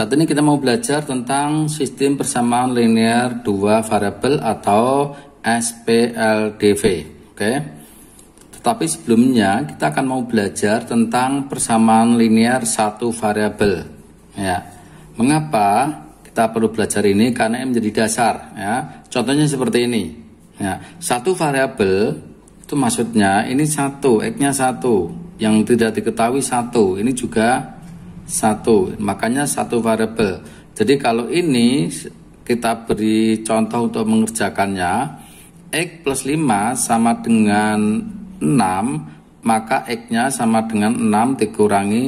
Saat ini kita mau belajar tentang sistem persamaan linear dua variabel atau SPLDV. Oke. Tetapi sebelumnya kita akan mau belajar tentang persamaan linear satu variabel. Ya. Mengapa kita perlu belajar ini? Karena ini menjadi dasar. Ya. Contohnya seperti ini. Ya. Satu variabel itu maksudnya ini satu, x-nya satu, yang tidak diketahui satu. Ini juga satu. Makanya satu variabel. Jadi kalau ini kita beri contoh untuk mengerjakannya, X plus 5 sama dengan 6, maka X-nya sama dengan 6 dikurangi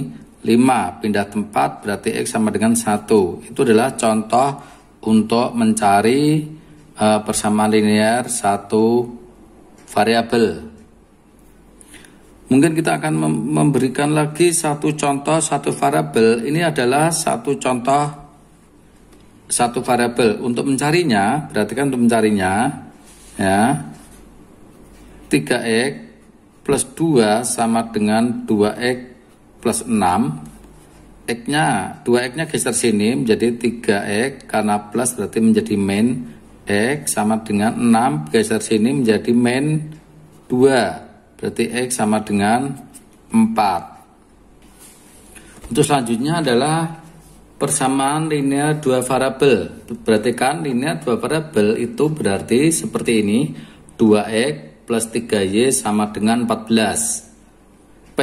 5. Pindah tempat berarti X sama dengan 1. Itu adalah contoh untuk mencari eh, persamaan linear satu variabel. Mungkin kita akan memberikan lagi satu contoh satu variabel. Ini adalah satu contoh satu variabel untuk mencarinya. Perhatikan untuk mencarinya ya. 3x plus 2 sama dengan 2x plus 6 x-nya 2x-nya geser sini menjadi 3x karena plus berarti menjadi main x sama dengan 6 geser sini menjadi main 2 Berarti X sama dengan 4. Untuk selanjutnya adalah persamaan linear dua variabel. kan linear dua variabel itu berarti seperti ini. 2X plus 3Y sama dengan 14. P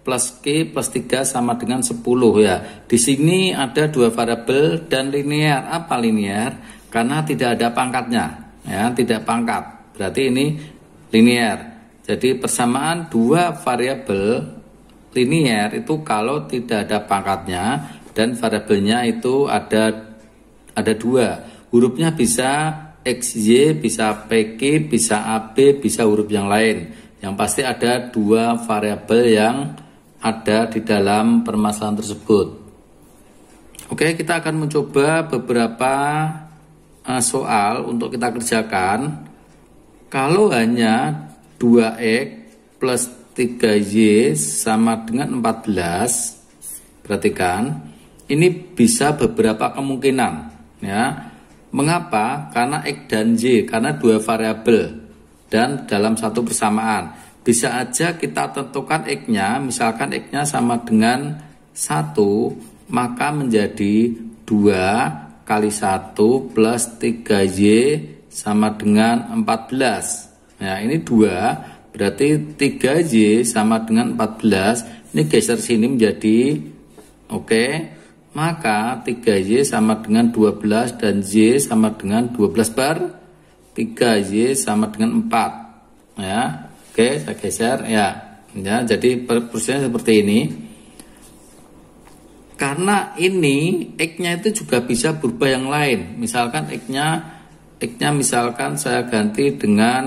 plus K plus 3 sama dengan 10 ya. Di sini ada dua variabel dan linear. Apa linear? Karena tidak ada pangkatnya, ya, tidak pangkat. Berarti ini linear. Jadi persamaan dua variabel linier itu kalau tidak ada pangkatnya dan variabelnya itu ada ada dua. Hurufnya bisa XY, bisa PK, bisa AB, bisa huruf yang lain. Yang pasti ada dua variabel yang ada di dalam permasalahan tersebut. Oke, kita akan mencoba beberapa eh, soal untuk kita kerjakan. Kalau hanya 2X e plus 3Y sama dengan 14 perhatikan ini bisa beberapa kemungkinan ya mengapa karena X dan Y karena dua variabel dan dalam satu persamaan bisa aja kita tentukan X-nya misalkan X-nya sama dengan 1 maka menjadi 2 kali 1 plus 3Y sama dengan 14 Nah ini 2 berarti 3Y sama dengan 14 ini geser sini menjadi oke okay, maka 3Y sama dengan 12 dan Y sama dengan 12 bar 3Y sama dengan 4 ya oke okay, saya geser ya ya jadi persisnya seperti ini karena ini X-nya itu juga bisa berubah yang lain misalkan X-nya X-nya misalkan saya ganti dengan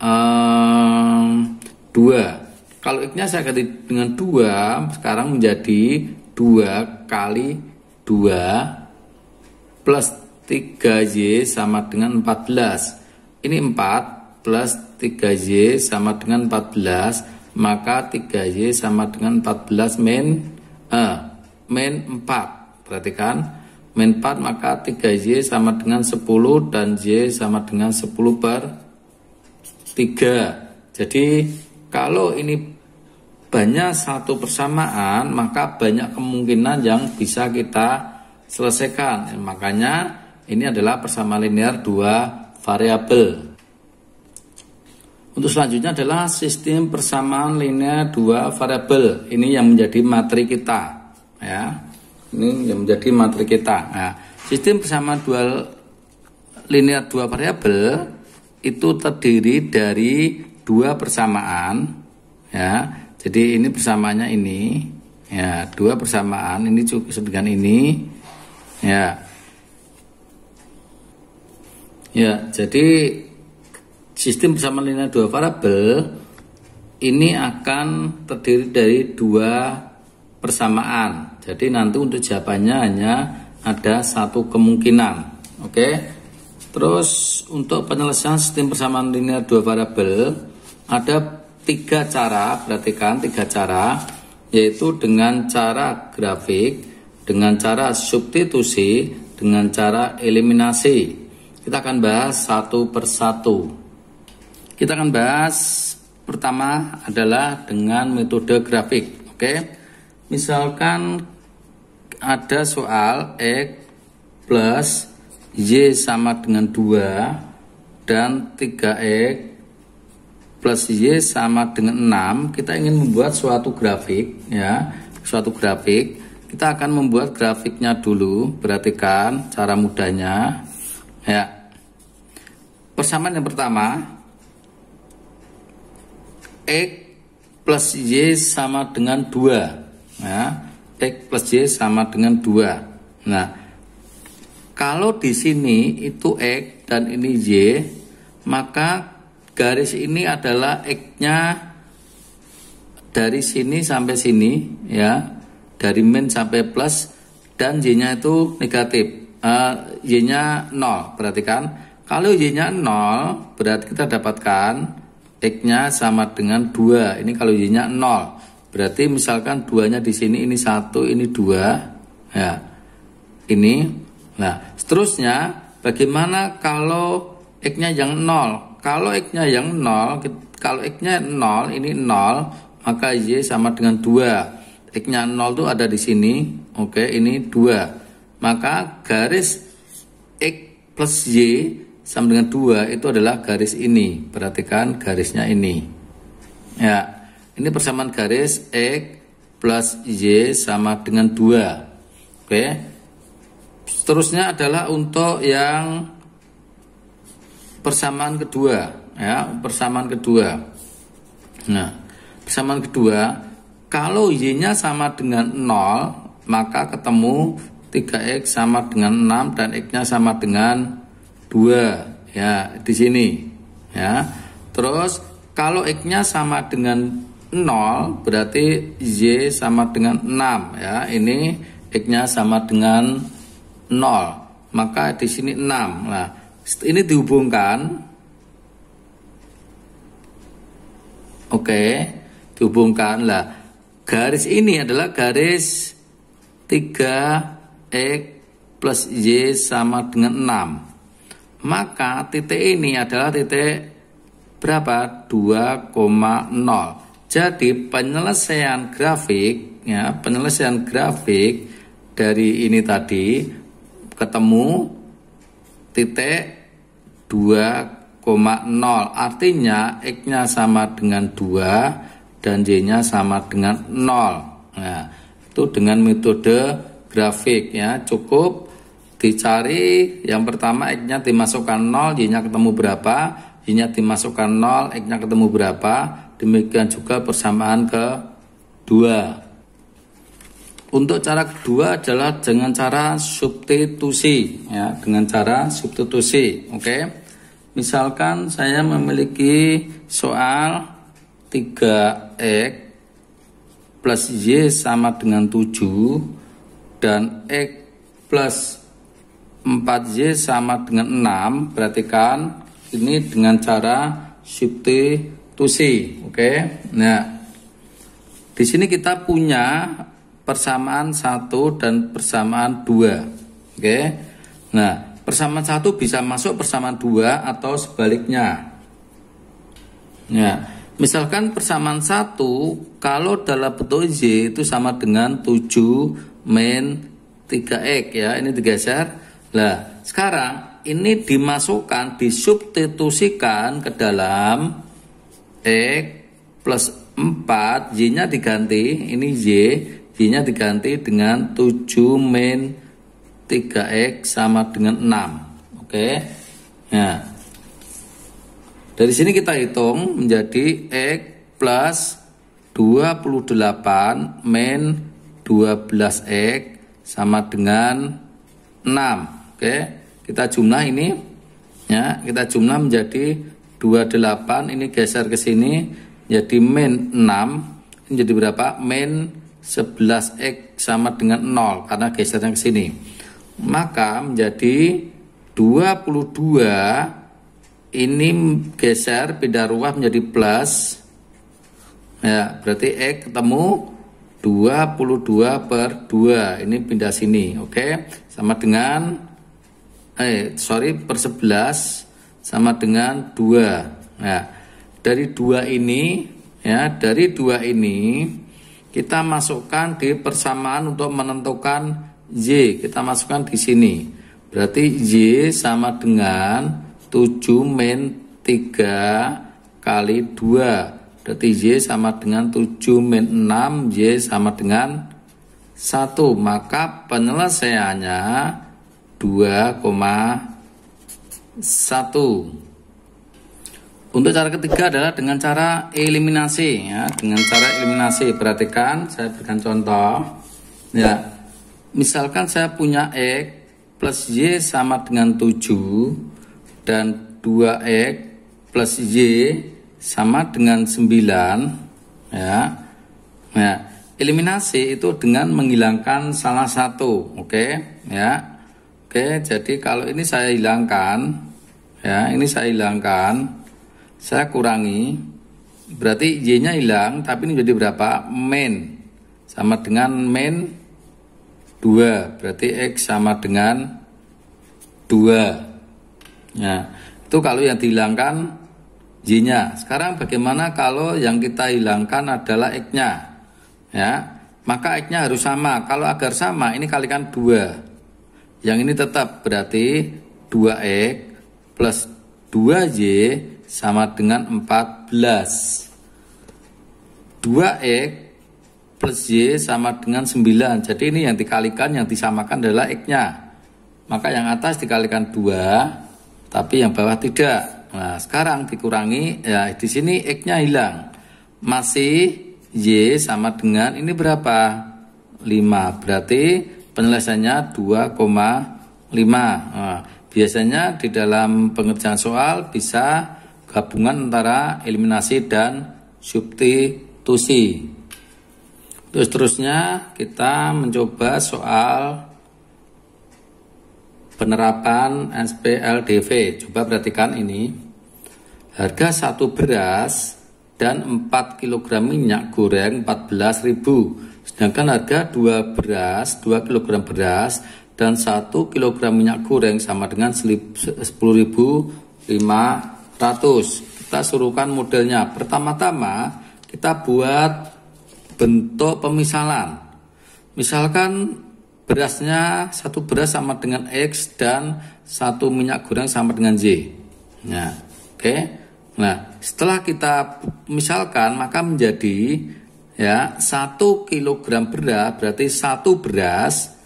um, dua. Kalau x-nya saya ganti dengan 2 sekarang menjadi 2 kali 2 plus 3y sama dengan 14. Ini 4 plus 3y sama dengan 14, maka 3y sama dengan 14 min eh, min 4. Perhatikan, min 4 maka 3y sama dengan 10 dan y sama dengan 10 per tiga. Jadi kalau ini banyak satu persamaan maka banyak kemungkinan yang bisa kita selesaikan. Makanya ini adalah persamaan linear dua variabel. Untuk selanjutnya adalah sistem persamaan linear dua variabel. Ini yang menjadi materi kita, ya. Ini yang menjadi materi kita. Nah, sistem persamaan dual linear dua variabel itu terdiri dari dua persamaan ya. Jadi ini bersamanya ini ya, dua persamaan ini cukup dengan ini ya. Ya, jadi sistem persamaan linear dua variabel ini akan terdiri dari dua persamaan. Jadi nanti untuk jawabannya hanya ada satu kemungkinan. Oke. Okay? Terus untuk penyelesaian sistem persamaan linear dua variabel ada tiga cara, perhatikan tiga cara, yaitu dengan cara grafik, dengan cara substitusi, dengan cara eliminasi. Kita akan bahas satu persatu. Kita akan bahas pertama adalah dengan metode grafik. Oke, misalkan ada soal x plus Y sama dengan 2 dan 3X plus Y sama dengan 6 kita ingin membuat suatu grafik ya suatu grafik kita akan membuat grafiknya dulu perhatikan cara mudahnya ya persamaan yang pertama X plus Y sama dengan 2 ya X plus Y sama dengan 2 nah kalau di sini itu X dan ini Y, maka garis ini adalah X-nya dari sini sampai sini ya, dari min sampai plus dan Y-nya itu negatif. Uh, Y-nya 0, perhatikan. Kalau Y-nya 0, berarti kita dapatkan X-nya sama dengan 2. Ini kalau Y-nya 0. Berarti misalkan 2-nya di sini, ini satu ini dua Ya. Ini. Nah, Seterusnya, bagaimana kalau x-nya yang 0? Kalau x-nya yang 0, kalau x-nya 0, ini 0, maka y sama dengan 2. X-nya 0 itu ada di sini, oke, ini 2. Maka garis x plus y sama dengan 2 itu adalah garis ini. Perhatikan garisnya ini. Ya, ini persamaan garis x plus y sama dengan 2. Oke, Seterusnya adalah untuk yang persamaan kedua, ya, persamaan kedua. Nah, persamaan kedua, kalau y-nya sama dengan 0, maka ketemu 3x sama dengan 6 dan x-nya sama dengan 2, ya, di sini. Ya. Terus kalau x-nya sama dengan 0 berarti y sama dengan 6 ya. Ini x-nya sama dengan 0. Maka di sini 6. Nah, ini dihubungkan Oke, dihubungkan lah. Garis ini adalah garis 3x plus y sama dengan 6. Maka titik ini adalah titik berapa? 2,0. Jadi penyelesaian grafik ya, penyelesaian grafik dari ini tadi ketemu titik 2,0 artinya x-nya sama dengan 2 dan y-nya sama dengan 0 nah itu dengan metode grafik ya cukup dicari yang pertama x-nya dimasukkan 0 y-nya ketemu berapa y-nya dimasukkan 0 x-nya ketemu berapa demikian juga persamaan ke 2 untuk cara kedua adalah dengan cara substitusi ya, dengan cara substitusi. Oke. Okay? Misalkan saya memiliki soal 3x plus y sama dengan 7 dan x plus 4y sama dengan 6. Perhatikan ini dengan cara substitusi. Oke. Okay? Nah, di sini kita punya persamaan satu dan persamaan dua. Oke. Okay? Nah, persamaan satu bisa masuk persamaan dua atau sebaliknya. Nah, misalkan persamaan satu kalau dalam bentuk y itu sama dengan 7 min 3x ya, ini digeser. Nah, sekarang ini dimasukkan, disubstitusikan ke dalam x plus 4, y-nya diganti, ini y y nya diganti dengan 7 min 3X sama dengan 6. Oke. Okay. Nah. Dari sini kita hitung menjadi X plus 28 min 12X sama dengan 6. Oke. Okay. Kita jumlah ini. Ya, kita jumlah menjadi 28. Ini geser ke sini. Jadi min 6. Ini jadi berapa? Min 11X sama dengan 0 karena gesernya ke sini. Maka menjadi 22 ini geser pindah ruas menjadi plus ya berarti X ketemu 22 per 2 ini pindah sini oke okay? sama dengan eh sorry per 11 sama dengan 2 nah dari 2 ini ya dari 2 ini kita masukkan di persamaan untuk menentukan Y. Kita masukkan di sini. Berarti Y sama dengan 7 min 3 kali 2. Berarti Y sama dengan 7 min 6. Y sama dengan 1. Maka penyelesaiannya 2,1. Untuk cara ketiga adalah dengan cara eliminasi ya, dengan cara eliminasi. Perhatikan, saya berikan contoh. Ya. Misalkan saya punya X plus Y sama dengan 7 dan 2X plus Y sama dengan 9 ya. ya. eliminasi itu dengan menghilangkan salah satu, oke okay? ya. Oke, okay, jadi kalau ini saya hilangkan ya, ini saya hilangkan saya kurangi berarti Y-nya hilang tapi ini jadi berapa? men sama dengan men 2 berarti X sama dengan 2 nah ya. itu kalau yang dihilangkan Y-nya sekarang bagaimana kalau yang kita hilangkan adalah X-nya ya maka X-nya harus sama kalau agar sama ini kalikan 2 yang ini tetap berarti 2X plus 2Y sama dengan 14. 2X e plus Y sama dengan 9. Jadi ini yang dikalikan, yang disamakan adalah X-nya. Maka yang atas dikalikan 2, tapi yang bawah tidak. Nah, sekarang dikurangi, ya di sini X-nya hilang. Masih Y sama dengan, ini berapa? 5. Berarti penyelesaiannya 2,5. Nah, biasanya di dalam pengerjaan soal bisa gabungan antara eliminasi dan substitusi. Terus terusnya kita mencoba soal penerapan SPLDV. Coba perhatikan ini. Harga satu beras dan 4 kg minyak goreng 14.000. Sedangkan harga 2 beras, 2 kg beras dan 1 kg minyak goreng sama dengan 10.500 100 kita suruhkan modelnya pertama-tama kita buat bentuk pemisalan misalkan berasnya satu beras sama dengan X dan satu minyak goreng sama dengan z, nah oke okay? nah setelah kita misalkan maka menjadi ya 1 kg beras berarti satu beras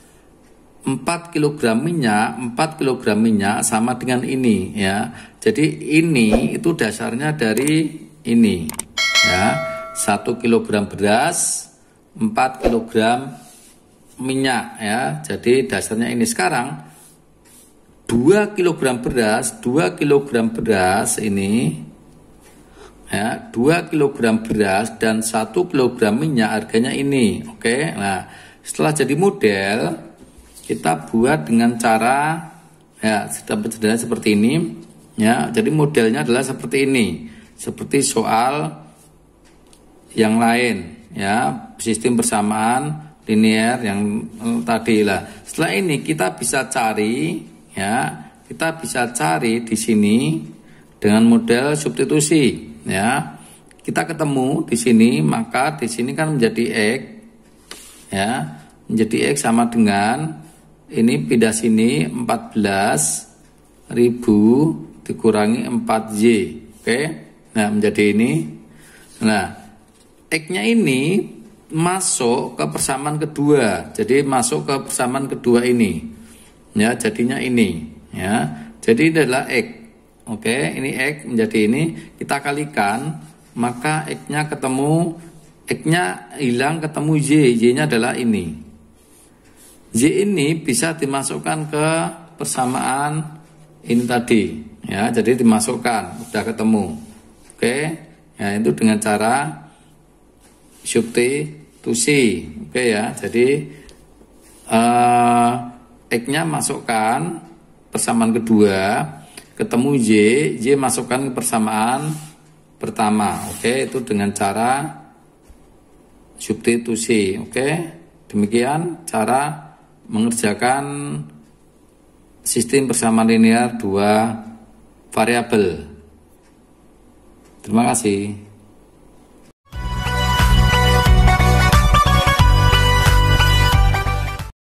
4 kg minyak 4 kg minyak sama dengan ini ya jadi ini itu dasarnya dari ini ya. 1 kg beras, 4 kg minyak ya. Jadi dasarnya ini sekarang 2 kg beras, 2 kg beras ini ya, 2 kg beras dan 1 kg minyak harganya ini. Oke. Nah, setelah jadi model kita buat dengan cara ya, sederhana seperti ini Ya, jadi modelnya adalah seperti ini, seperti soal yang lain, ya, sistem persamaan linear yang eh, tadi lah. Setelah ini kita bisa cari, ya, kita bisa cari di sini dengan model substitusi, ya. Kita ketemu di sini, maka di sini kan menjadi x, ya, menjadi x sama dengan ini pindah sini 14 ribu dikurangi 4Y. Oke. Nah, menjadi ini. Nah, X-nya ini masuk ke persamaan kedua. Jadi masuk ke persamaan kedua ini. Ya, jadinya ini, ya. Jadi ini adalah X. Oke, ini X menjadi ini kita kalikan, maka X-nya ketemu X-nya hilang ketemu Y, Y-nya adalah ini. Y ini bisa dimasukkan ke persamaan ini tadi ya jadi dimasukkan udah ketemu oke ya itu dengan cara substitusi, oke ya jadi eh, x-nya masukkan persamaan kedua ketemu y y masukkan persamaan pertama oke itu dengan cara substitusi oke demikian cara mengerjakan sistem persamaan linear 2 variabel. Terima kasih.